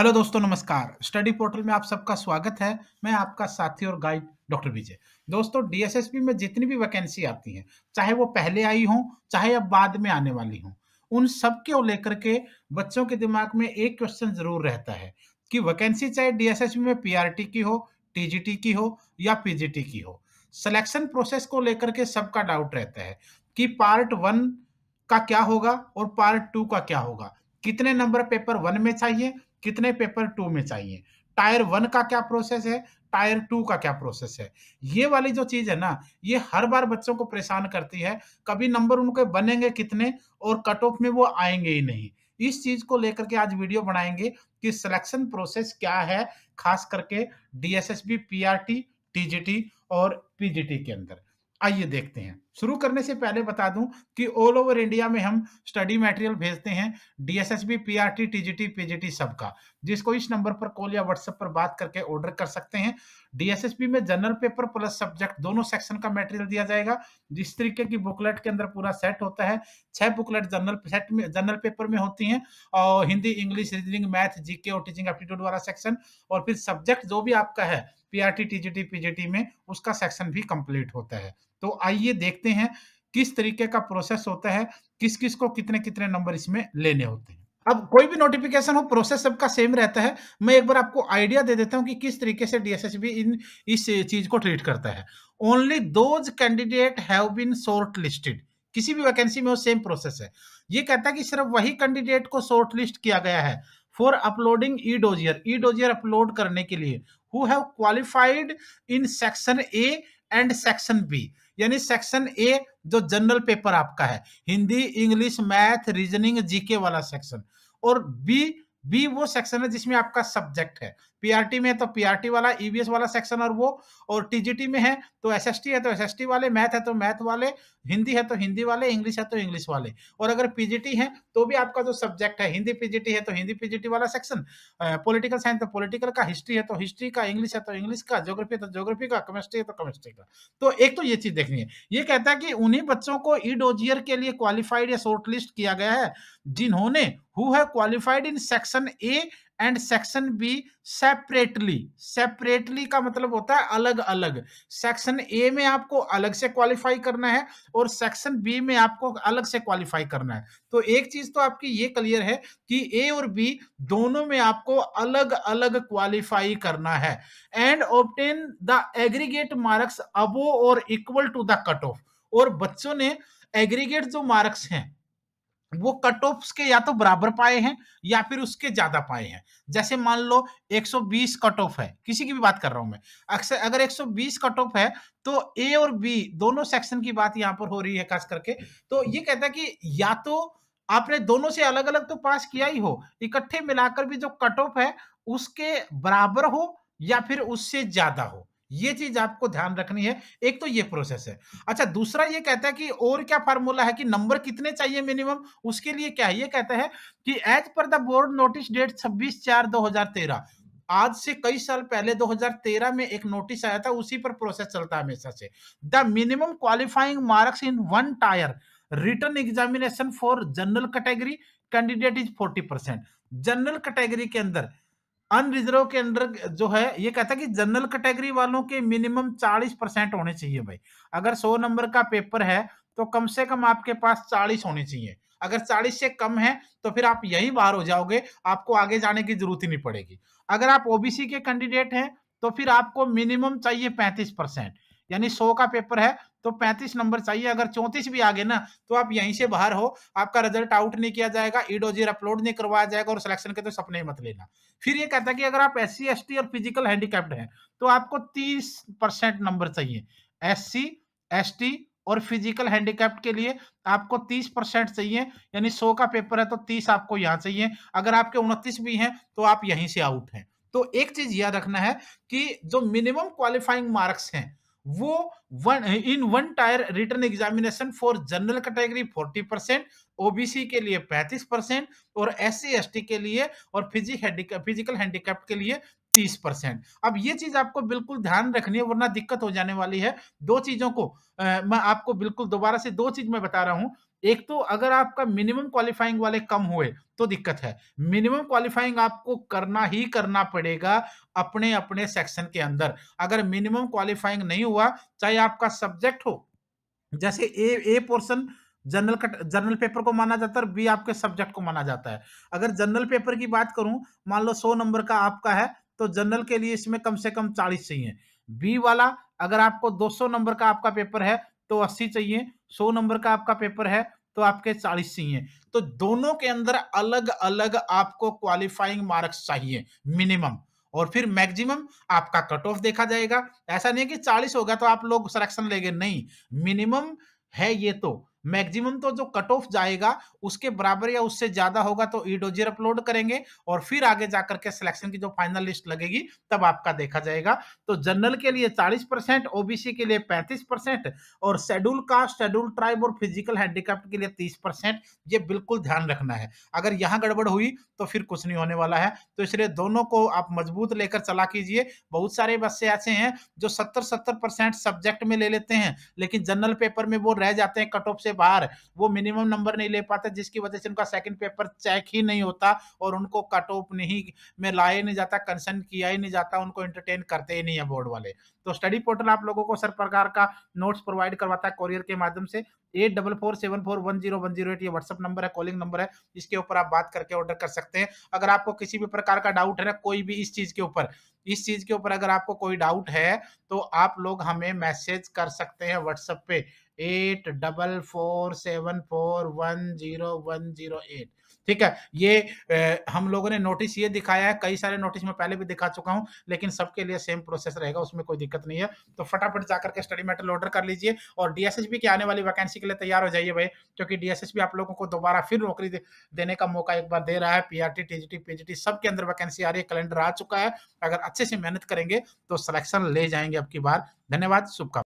hello दोस्तों नमस्कार study portal में आप सबका स्वागत है मैं आपका साथी और गाइड डॉक्टर विजय दोस्तों डीएसएसपी में जितनी भी वैकेंसी आती हैं चाहे वो पहले आई हो चाहे अब बाद में आने वाली हो उन सब को लेकर के बच्चों के दिमाग में एक क्वेश्चन जरूर रहता है कि वैकेंसी चाहे डीएसएसपी में पीआरटी की हो टीजीटी की हो या पीजीटी की हो सिलेक्शन प्रोसेस को लेकर के सबका डाउट रहता है कि पार्ट वन का क्या होगा और पार्ट टू का क्या होगा कितने नंबर पेपर वन में चाहिए कितने पेपर टू में चाहिए टायर वन का क्या प्रोसेस है टायर टू का क्या प्रोसेस है ये वाली जो चीज है ना ये हर बार बच्चों को परेशान करती है कभी नंबर उनके बनेंगे कितने और कट ऑफ में वो आएंगे ही नहीं इस चीज को लेकर के आज वीडियो बनाएंगे कि सिलेक्शन प्रोसेस क्या है खास करके डीएसएसबी पीआरटी टीजीटी और पीजीटी के अंदर आइए देखते हैं शुरू करने से पहले बता दूं कि ऑल ओवर इंडिया में हम स्टडी मटेरियल भेजते हैं डीएसएसबी पीआरटी टीजीटी पीजीटी सबका जिसको इस नंबर पर कॉल या व्हाट्सएप पर बात करके ऑर्डर कर सकते हैं डीएसएसबी में जनरल पेपर प्लस सब्जेक्ट दोनों सेक्शन का मटेरियल दिया जाएगा जिस तरीके की बुकलेट के अंदर पूरा सेट होता है छह बुकलेट जनरल सेट में जनरल पेपर में होती हैं और Hindi English reasoning math GK और टीचिंग एप्टीट्यूड वाला सेक्शन और फिर सब्जेक्ट जो भी आपका है पीआरटी टीजीटी पीजीटी में उसका सेक्शन भी कंप्लीट होता है तो आइए देख देखते हैं किस तरीके का प्रोसेस होता है किस किस को कितने कितने नंबर इसमें लेने होते हैं अब कोई भी नोटिफिकेशन हो प्रोसेस सबका सेम रहता है मैं एक बार आपको आइडिया दे देता हूं कि किस तरीके से डीएसएसबी इन इस चीज को ट्रीट करता है only those candidate have been shortlisted किसी भी वैकेंसी में वो सेम प्रोसेस है ये कहता है कि सिर्फ वही कैंडिडेट को शॉर्ट लिस्ट किया गया है for uploading e dossier e dossier upload करने के लिए who have qualified in section A and section B यानी सेक्शन ए जो जनरल पेपर आपका है Hindi English math reasoning GK वाला सेक्शन और बी बी वो सेक्शन है जिसमें आपका सब्जेक्ट है पीआरटी में तो पीआरटी वाला ईवीएस वाला सेक्शन और वो और टीजीटी में है तो एसएसटी है तो एसएसटी वाले मैथ है तो मैथ वाले हिंदी है तो हिंदी वाले इंग्लिश है तो इंग्लिश वाले और अगर पीजीटी है तो भी आपका जो सब्जेक्ट है हिंदी पीजीटी है तो हिंदी पीजीटी वाला सेक्शन पोलिटिकल साइंस तो पोलिटिकल का हिस्ट्री है तो हिस्ट्री का इंग्लिश है तो इंग्लिश का ज्योग्राफी है तो ज्योग्राफी का केमिस्ट्री है तो केमिस्ट्री का तो एक तो ये चीज देखनी है ये कहता है कि उन्हीं बच्चों को ईडोजियर के लिए क्वालिफाइड या शॉर्टलिस्ट किया गया है जिन्होंने who have qualified in section A and section B separately separately का मतलब होता है अलग अलग सेक्शन ए में आपको अलग से क्वालिफाई करना है और सेक्शन बी में आपको अलग से क्वालिफाई करना है तो एक चीज तो आपकी ये क्लियर है कि ए और बी दोनों में आपको अलग अलग क्वालिफाई करना है and obtain the aggregate marks above or equal to the cut off और बच्चों ने एग्रीगेट जो मार्क्स हैं वो कट ऑफ के या तो बराबर पाए हैं या फिर उसके ज्यादा पाए हैं जैसे मान लो 120 कट ऑफ है किसी की भी बात कर रहा हूं मैं अक्सर अगर 120 कट ऑफ है तो ए और बी दोनों सेक्शन की बात यहां पर हो रही है खास करके तो ये कहता है कि या तो आपने दोनों से अलग अलग तो पास किया ही हो इकट्ठे मिलाकर भी जो कट ऑफ है उसके बराबर हो या फिर उससे ज्यादा हो ये चीज आपको ध्यान रखनी है एक तो ये प्रोसेस है अच्छा दूसरा ये कहता है कि और क्या फार्मूला है कि नंबर कितने चाहिए मिनिमम उसके लिए क्या है ये कहता है कि as per the board notice date छब्बीस चार 2013 आज से कई साल पहले 2013 में एक नोटिस आया था उसी पर प्रोसेस चलता है हमेशा से the minimum qualifying marks in one tier written examination for general category candidate is 40 percent general category के अंदर अनरिजर्व के अंडर जो है ये कहता है कि जनरल कैटेगरी वालों के मिनिमम चालीस परसेंट होने चाहिए भाई अगर सौ नंबर का पेपर है तो कम से कम आपके पास चालीस होने चाहिए अगर चालीस से कम है तो फिर आप यही बाहर हो जाओगे आपको आगे जाने की जरूरत ही नहीं पड़ेगी अगर आप ओबीसी के कैंडिडेट हैं तो फिर आपको मिनिमम चाहिए पैंतीस परसेंट यानी सौ का पेपर है तो 35 नंबर चाहिए अगर 34 भी आ गए ना तो आप यहीं से बाहर हो आपका रिजल्ट आउट नहीं किया जाएगा ईडोजियर अपलोड नहीं करवाया जाएगा और सिलेक्शन के तो सपने मत लेना फिर ये कहता है कि अगर आप एस सी और फिजिकल हैंडीकैप्ड हैं तो आपको 30 परसेंट नंबर चाहिए एस सी और फिजिकल हैंडीकैप्ट के लिए आपको 30 परसेंट चाहिए यानी 100 का पेपर है तो 30 आपको यहाँ चाहिए अगर आपके उनतीस भी हैं तो आप यहीं से आउट हैं तो एक चीज याद रखना है कि जो मिनिमम क्वालिफाइंग मार्क्स हैं वो one in one tier written examination for general category forty percent OBC के लिए पैंतीस परसेंट और एस सी के लिए और फिजिक फिजिकल हैंडीकैप के लिए तीस परसेंट अब ये चीज आपको बिल्कुल ध्यान रखनी है वरना दिक्कत हो जाने वाली है दो चीजों को आ, मैं आपको बिल्कुल दोबारा से दो चीज मैं बता रहा हूं एक तो अगर आपका मिनिमम क्वालिफाइंग वाले कम हुए तो दिक्कत है मिनिमम क्वालिफाइंग आपको करना ही करना पड़ेगा अपने अपने सेक्शन के अंदर अगर मिनिमम क्वालिफाइंग नहीं हुआ चाहे आपका सब्जेक्ट हो जैसे A A portion general cut general paper को माना जाता है और बी आपके सब्जेक्ट को माना जाता है अगर जनरल पेपर की बात करूं मान लो सौ नंबर का आपका है तो जनरल के लिए इसमें कम से कम चालीस चाहिए बी वाला अगर आपको दो नंबर का आपका पेपर है तो अस्सी चाहिए सौ नंबर का आपका पेपर है तो आपके चालीस चाहिए तो दोनों के अंदर अलग अलग आपको क्वालिफाइंग मार्क्स चाहिए मिनिमम और फिर मैक्सिमम आपका कट ऑफ देखा जाएगा ऐसा नहीं कि चालीस होगा तो आप लोग सिलेक्शन लेंगे नहीं मिनिमम है ये तो मैक्सिमम तो जो कट ऑफ जाएगा उसके बराबर या उससे ज्यादा होगा तो ईडोजियर अपलोड करेंगे और फिर आगे जाकर के सिलेक्शन की जो फाइनल लिस्ट लगेगी तब आपका देखा जाएगा तो जनरल के लिए 40 परसेंट ओबीसी के लिए 35 परसेंट और शेड्यूल कास्ट शेड्यूल ट्राइब और फिजिकल हैंडीक्राफ्ट के लिए 30 परसेंट ये बिल्कुल ध्यान रखना है अगर यहाँ गड़बड़ हुई तो फिर कुछ नहीं होने वाला है तो इसलिए दोनों को आप मजबूत लेकर चला कीजिए बहुत सारे बच्चे ऐसे हैं जो सत्तर सत्तर सब्जेक्ट में ले लेते हैं लेकिन जनरल पेपर में वो रह जाते हैं कट ऑफ से से बाहर वो मिनिमम नंबर नहीं ले पाते जिसकी वजह से उनका सेकंड पेपर चेक ही नहीं होता और उनको कट ऑफ नहीं में लाया नहीं जाता कंसर्न किया ही नहीं जाता उनको एंटरटेन करते ही नहीं है बोर्ड वाले तो स्टडी पोर्टल आप लोगों को सर प्रकार का नोट्स प्रोवाइड करवाता है कॉरियर के माध्यम से eight double four seven four one zero one zero eight ये व्हाट्सअप नंबर है कॉलिंग नंबर है इसके ऊपर आप बात करके ऑर्डर कर सकते हैं अगर आपको किसी भी प्रकार का डाउट है ना कोई भी इस चीज़ के ऊपर इस चीज़ के ऊपर अगर आपको कोई डाउट है तो आप लोग हमें मैसेज कर सकते हैं व्हाट्सएप पे eight double four seven four one zero one zero eight ठीक है ये ए, हम लोगों ने नोटिस ये दिखाया है कई सारे नोटिस मैं पहले भी दिखा चुका हूँ लेकिन सबके लिए सेम प्रोसेस रहेगा उसमें कोई दिक्कत नहीं है तो फटाफट जाकर के स्टडी मेटेरियल ऑर्डर कर लीजिए और डीएसएसबी की आने वाली वैकेंसी के लिए तैयार हो जाइए भाई क्योंकि डीएसएसबी आप लोगों को दोबारा फिर नौकरी देने का मौका एक बार दे रहा है पीआरटी टीजीटी पीजीटी सबके अंदर वैकेंसी आ रही है कैलेंडर आ चुका है अगर अच्छे से मेहनत करेंगे तो सिलेक्शन ले जाएंगे अब बार धन्यवाद शुभकामना